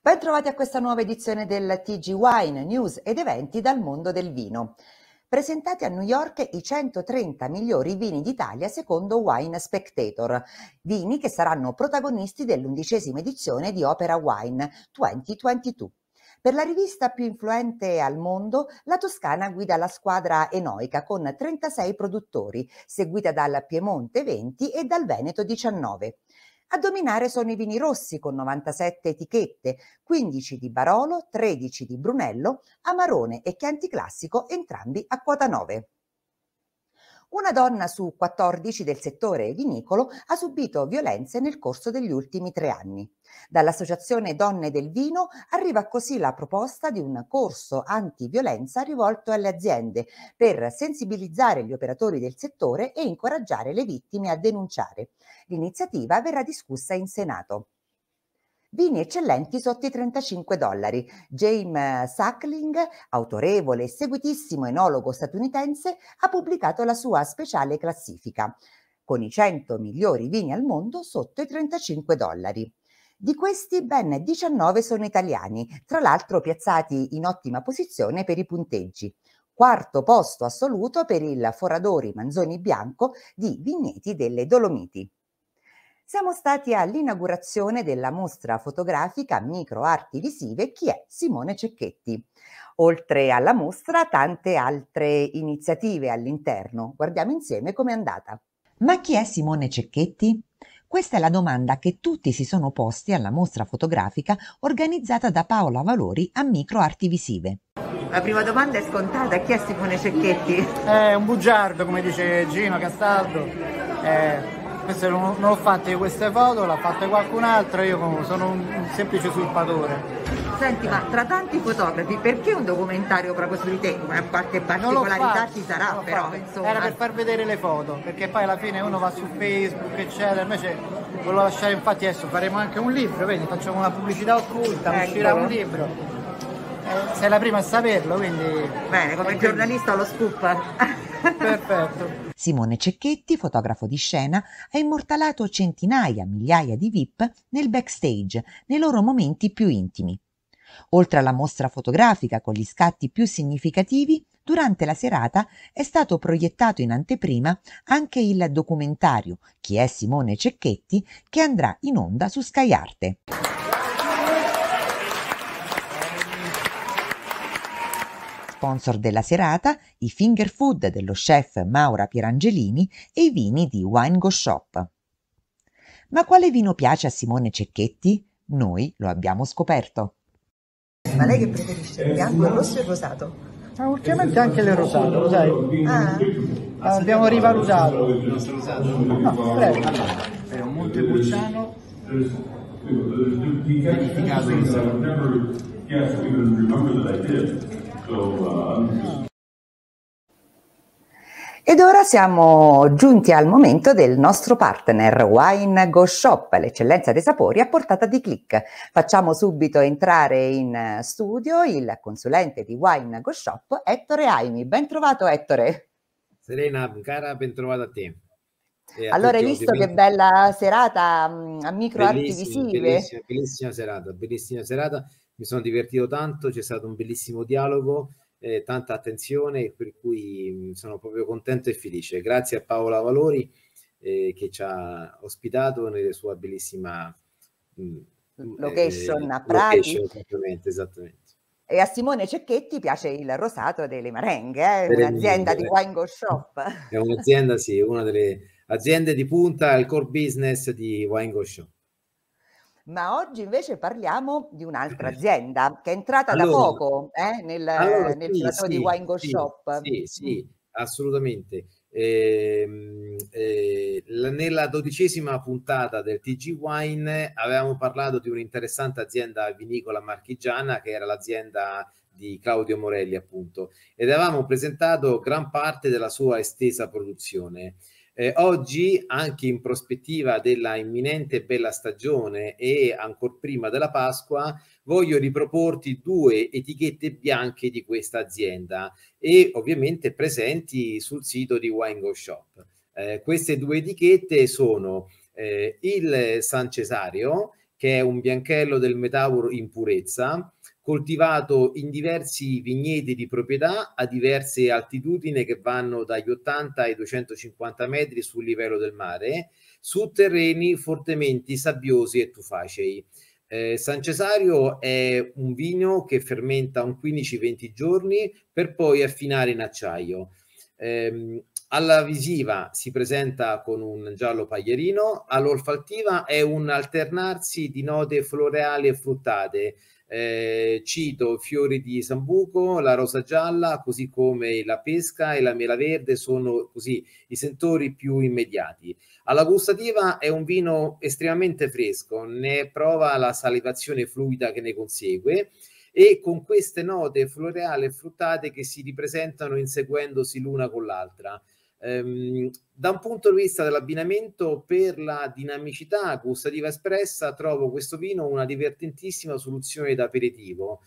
Ben trovati a questa nuova edizione del TG Wine News ed eventi dal mondo del vino. Presentati a New York i 130 migliori vini d'Italia secondo Wine Spectator, vini che saranno protagonisti dell'undicesima edizione di Opera Wine 2022. Per la rivista più influente al mondo, la Toscana guida la squadra enoica con 36 produttori, seguita dal Piemonte 20 e dal Veneto 19. A dominare sono i vini rossi con 97 etichette, 15 di Barolo, 13 di Brunello, Amarone e Chianti Classico, entrambi a quota 9. Una donna su 14 del settore vinicolo ha subito violenze nel corso degli ultimi tre anni. Dall'Associazione Donne del Vino arriva così la proposta di un corso antiviolenza rivolto alle aziende per sensibilizzare gli operatori del settore e incoraggiare le vittime a denunciare. L'iniziativa verrà discussa in Senato. Vini eccellenti sotto i 35 dollari. James Sackling, autorevole e seguitissimo enologo statunitense, ha pubblicato la sua speciale classifica con i 100 migliori vini al mondo sotto i 35 dollari. Di questi ben 19 sono italiani, tra l'altro piazzati in ottima posizione per i punteggi. Quarto posto assoluto per il Foradori Manzoni Bianco di Vigneti delle Dolomiti. Siamo stati all'inaugurazione della mostra fotografica Microarti Visive Chi è Simone Cecchetti. Oltre alla mostra, tante altre iniziative all'interno. Guardiamo insieme com'è andata. Ma chi è Simone Cecchetti? Questa è la domanda che tutti si sono posti alla mostra fotografica organizzata da Paola Valori a Microarti Visive. La prima domanda è scontata, chi è Simone Cecchetti? È un bugiardo, come dice Gino Castaldo. È queste non, non ho fatto io queste foto, l'ha fatta qualcun altro, io sono un, un semplice usurpatore. Senti, ma tra tanti fotografi, perché un documentario proprio su di te? Una Qualche particolarità ci sarà, però. Insomma. Era per far vedere le foto, perché poi alla fine uno va su Facebook, eccetera. Invece volevo lasciare, infatti, adesso faremo anche un libro, vedi, facciamo una pubblicità occulta, ecco. uscirà un libro sei la prima a saperlo, quindi... Bene, come eh, quindi... giornalista lo scoop. Perfetto. Simone Cecchetti, fotografo di scena, ha immortalato centinaia, migliaia di VIP nel backstage, nei loro momenti più intimi. Oltre alla mostra fotografica con gli scatti più significativi, durante la serata è stato proiettato in anteprima anche il documentario Chi è Simone Cecchetti che andrà in onda su Sky Arte. sponsor della serata i finger food dello chef Maura Pierangelini e i vini di Wine Go Shop. Ma quale vino piace a Simone Cecchetti? Noi lo abbiamo scoperto. Ma lei che preferisce? Il bianco, il rosso e il rosato? Ah, ultimamente anche il rosato, lo sai? Ah. Ah, abbiamo rivalutato. Il nostro rosato? è un Montepulciano vinificato in ed ora siamo giunti al momento del nostro partner Wine Go Shop, l'eccellenza dei sapori a portata di click. Facciamo subito entrare in studio il consulente di Wine Go Shop, Ettore Aimi. Ben trovato Ettore. Serena, cara, ben trovata a te. allora, hai visto ovviamente. che bella serata mm, a micro bellissima, arti visive? Bellissima, bellissima serata, bellissima serata mi sono divertito tanto, c'è stato un bellissimo dialogo, eh, tanta attenzione, per cui mm, sono proprio contento e felice. Grazie a Paola Valori eh, che ci ha ospitato nella sua bellissima mh, mm, mm, eh, location eh, a Prati. Location, esattamente, esattamente. E a Simone Cecchetti piace il rosato delle Marenghe, eh? un'azienda di wine go shop. Eh, è un'azienda, sì, una delle aziende di punta, il core business di wine go shop. Ma oggi invece parliamo di un'altra eh. azienda che è entrata allora, da poco eh, nel, allora, nel sì, sì, di Wine Go sì, Shop. Sì, sì, mm. assolutamente. Ehm, eh, eh, nella dodicesima puntata del TG Wine avevamo parlato di un'interessante azienda vinicola marchigiana che era l'azienda di Claudio Morelli appunto ed avevamo presentato gran parte della sua estesa produzione eh, oggi, anche in prospettiva della imminente bella stagione e ancora prima della Pasqua, voglio riproporti due etichette bianche di questa azienda e ovviamente presenti sul sito di Wine Go Shop. Eh, queste due etichette sono eh, il San Cesario che è un bianchello del Metauro in purezza, coltivato in diversi vigneti di proprietà a diverse altitudini che vanno dagli 80 ai 250 metri sul livello del mare, su terreni fortemente sabbiosi e tufacei. Eh, San Cesario è un vino che fermenta un 15-20 giorni per poi affinare in acciaio. Eh, alla visiva si presenta con un giallo paglierino, all'olfattiva è un alternarsi di note floreali e fruttate. Eh, cito fiori di sambuco, la rosa gialla, così come la pesca e la mela verde sono così i sentori più immediati. Alla gustativa è un vino estremamente fresco, ne prova la salivazione fluida che ne consegue e con queste note floreali e fruttate che si ripresentano inseguendosi l'una con l'altra. Ehm, da un punto di vista dell'abbinamento per la dinamicità gustativa espressa, trovo questo vino una divertentissima soluzione d'aperitivo.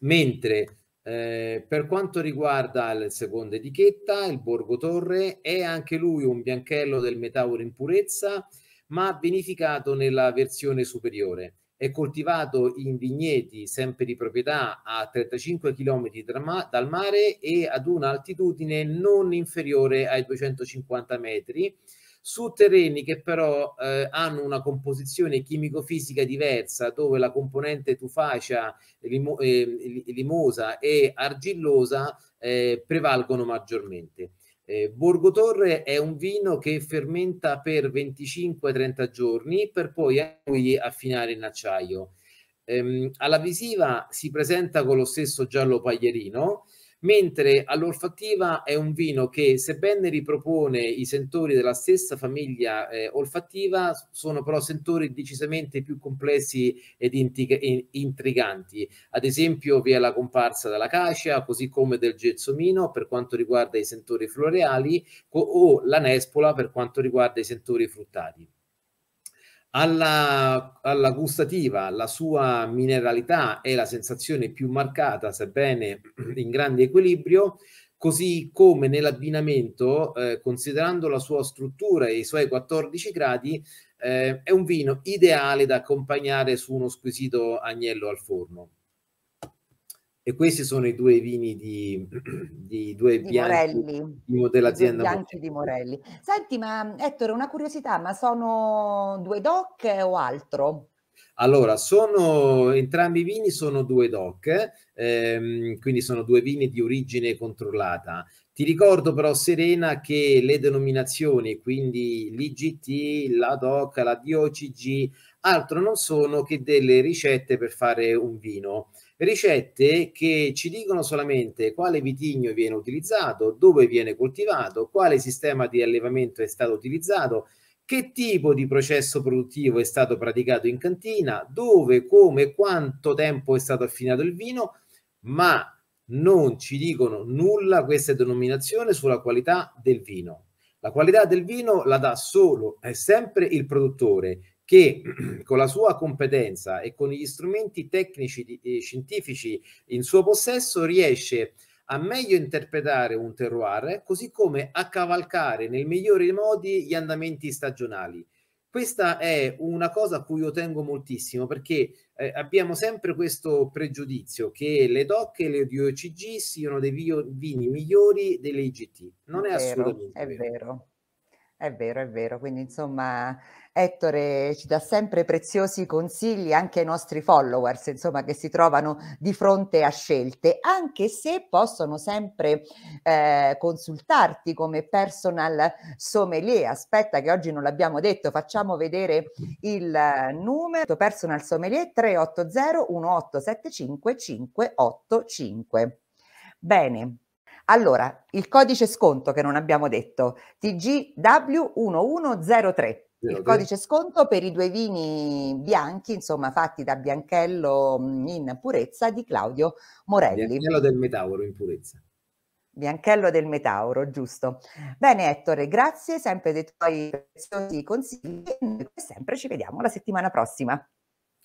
Mentre eh, per quanto riguarda la seconda etichetta, il Borgo Torre, è anche lui un bianchello del metauro in purezza, ma vinificato nella versione superiore è coltivato in vigneti sempre di proprietà a 35 km dal mare e ad un'altitudine non inferiore ai 250 metri su terreni che però eh, hanno una composizione chimico-fisica diversa dove la componente tufacea, limo eh, limosa e argillosa eh, prevalgono maggiormente. Eh, Borgo Torre è un vino che fermenta per 25-30 giorni per poi affinare in acciaio. Ehm, alla visiva si presenta con lo stesso giallo paglierino, mentre all'olfattiva è un vino che sebbene ripropone i sentori della stessa famiglia eh, olfattiva, sono però sentori decisamente più complessi ed intriganti. Ad esempio vi è la comparsa dell'acacia, così come del gelsomino per quanto riguarda i sentori floreali o la nespola per quanto riguarda i sentori fruttati alla, alla, gustativa la sua mineralità è la sensazione più marcata, sebbene in grande equilibrio, così come nell'abbinamento, eh, considerando la sua struttura e i suoi 14 gradi, eh, è un vino ideale da accompagnare su uno squisito agnello al forno. E questi sono i due vini di, di due di bianchi Morelli. Di, dell'azienda bianchi Morelli. di Morelli. Senti, ma Ettore, una curiosità, ma sono due DOC o altro? Allora, sono, entrambi i vini sono due DOC, ehm, quindi sono due vini di origine controllata. Ti ricordo però, Serena, che le denominazioni, quindi l'IGT, la DOC, la DOCG, altro non sono che delle ricette per fare un vino. Ricette che ci dicono solamente quale vitigno viene utilizzato, dove viene coltivato, quale sistema di allevamento è stato utilizzato, che tipo di processo produttivo è stato praticato in cantina, dove, come, quanto tempo è stato affinato il vino, ma non ci dicono nulla queste denominazioni sulla qualità del vino. La qualità del vino la dà solo e sempre il produttore che con la sua competenza e con gli strumenti tecnici e eh, scientifici in suo possesso riesce a meglio interpretare un terroir, così come a cavalcare nel migliore dei modi gli andamenti stagionali questa è una cosa a cui io tengo moltissimo perché eh, abbiamo sempre questo pregiudizio che le DOC e le DOCG siano dei vini migliori delle IGT. Non è, è vero, assolutamente è vero. vero. È vero, è vero. Quindi insomma Ettore ci dà sempre preziosi consigli anche ai nostri followers, insomma, che si trovano di fronte a scelte, anche se possono sempre eh, consultarti come personal sommelier. Aspetta che oggi non l'abbiamo detto, facciamo vedere il eh, numero personal sommelier 380 1875 585. Bene. Allora, il codice sconto che non abbiamo detto, TGW1103 il codice sconto per i due vini bianchi, insomma, fatti da Bianchello mm, in purezza di Claudio Morelli. Bianchello del Metauro in purezza. Bianchello del Metauro, giusto. Bene Ettore, grazie sempre dei tuoi preziosi consigli e come sempre ci vediamo la settimana prossima.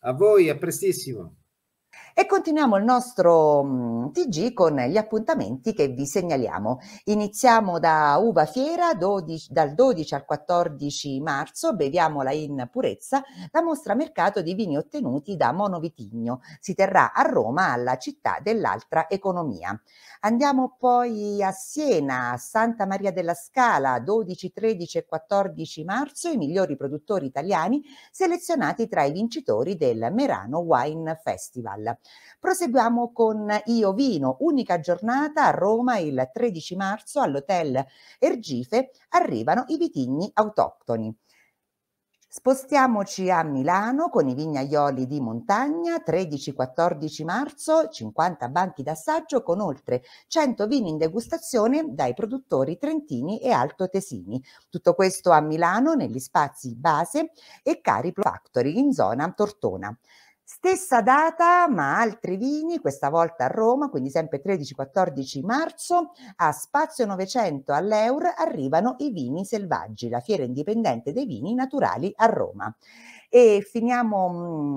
A voi, a prestissimo. E continuiamo il nostro mm, TG con gli appuntamenti che vi segnaliamo. Iniziamo da Uva Fiera 12, dal 12 al 14 marzo, beviamola in purezza, la mostra mercato di vini ottenuti da Monovitigno. Si terrà a Roma, alla città dell'altra economia. Andiamo poi a Siena, Santa Maria della Scala, 12, 13 e 14 marzo, i migliori produttori italiani selezionati tra i vincitori del Merano Wine Festival. Proseguiamo con Io Vino, unica giornata a Roma il 13 marzo all'Hotel Ergife arrivano i vitigni autoctoni. Spostiamoci a Milano con i vignaioli di montagna, 13-14 marzo, 50 banchi d'assaggio con oltre 100 vini in degustazione dai produttori trentini e alto-tesini. Tutto questo a Milano negli spazi base e Cariplo Factory in zona Tortona. Stessa data, ma altri vini, questa volta a Roma, quindi sempre 13-14 marzo, a Spazio 900 all'Eur arrivano i vini selvaggi, la fiera indipendente dei vini naturali a Roma. E finiamo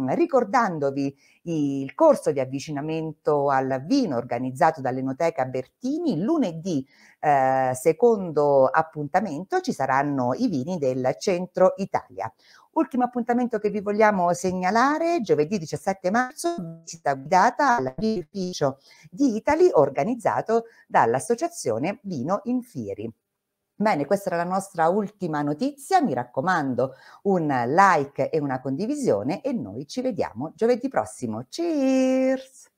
mm, ricordandovi il corso di avvicinamento al vino organizzato dall'Enoteca Bertini. Lunedì, eh, secondo appuntamento, ci saranno i vini del Centro Italia. Ultimo appuntamento che vi vogliamo segnalare, giovedì 17 marzo, visita guidata all'ufficio di Italy organizzato dall'associazione Vino in Fieri. Bene, questa era la nostra ultima notizia, mi raccomando un like e una condivisione e noi ci vediamo giovedì prossimo. Cheers!